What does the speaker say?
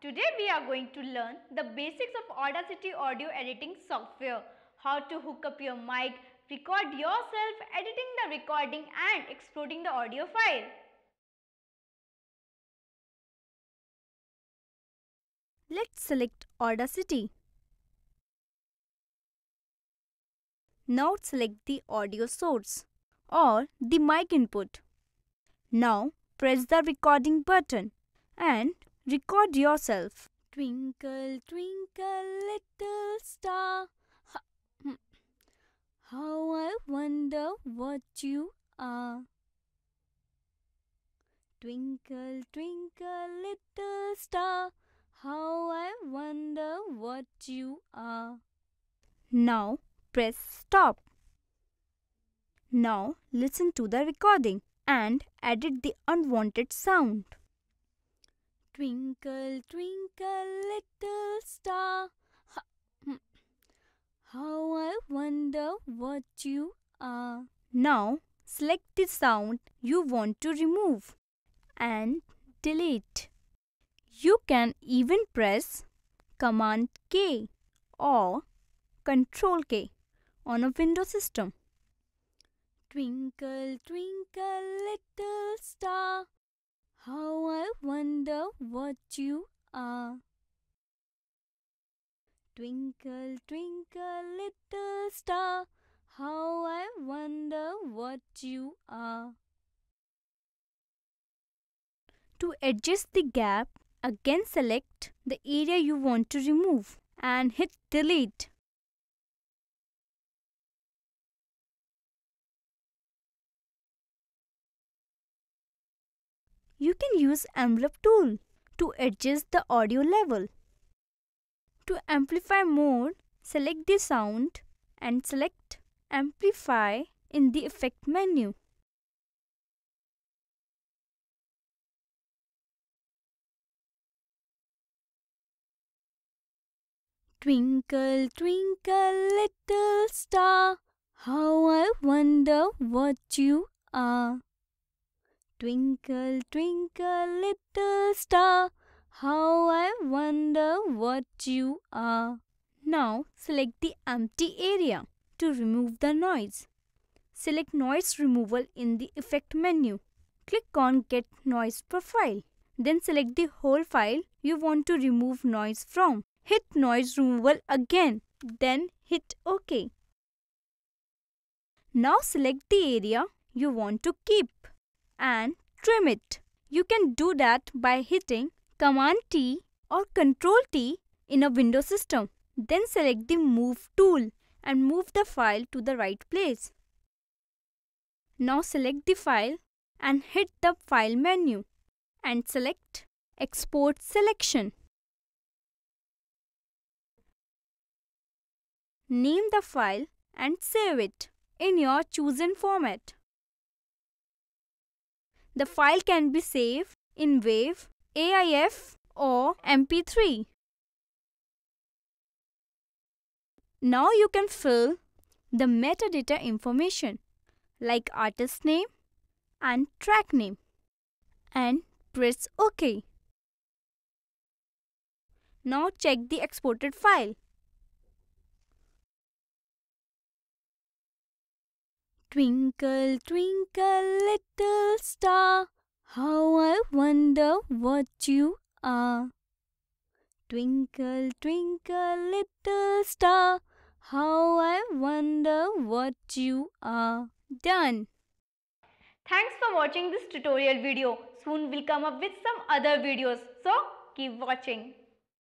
Today we are going to learn the basics of Audacity audio editing software, how to hook up your mic, record yourself, editing the recording and exporting the audio file. Let's select Audacity. Now select the audio source or the mic input. Now press the recording button and Record yourself. Twinkle, twinkle, little star. Hmm. How I wonder what you are. Twinkle, twinkle, little star. How I wonder what you are. Now press stop. Now listen to the recording and edit the unwanted sound. Twinkle, twinkle, little star, hmm. how I wonder what you are. Now select the sound you want to remove and delete. You can even press Command K or Control K on a Windows system. Twinkle, twinkle, little star, how I wonder what you are. Twinkle, twinkle, little star, how I wonder what you are. To adjust the gap, again select the area you want to remove and hit delete. You can use envelope tool to adjust the audio level. To amplify mode, select the sound and select amplify in the effect menu. Twinkle, twinkle, little star, how I wonder what you are. Twinkle, twinkle, little star, how I wonder what you are. Now select the empty area to remove the noise. Select noise removal in the effect menu. Click on get noise profile. Then select the whole file you want to remove noise from. Hit noise removal again. Then hit OK. Now select the area you want to keep and trim it. You can do that by hitting Command T or Control T in a Windows system. Then select the Move tool and move the file to the right place. Now select the file and hit the File menu and select Export Selection. Name the file and save it in your chosen format. The file can be saved in WAV, AIF or MP3. Now you can fill the metadata information like artist name and track name and press OK. Now check the exported file. Twinkle, twinkle, little star, how I wonder what you are. Twinkle, twinkle, little star, how I wonder what you are. Done. Thanks for watching this tutorial video. Soon we'll come up with some other videos. So keep watching.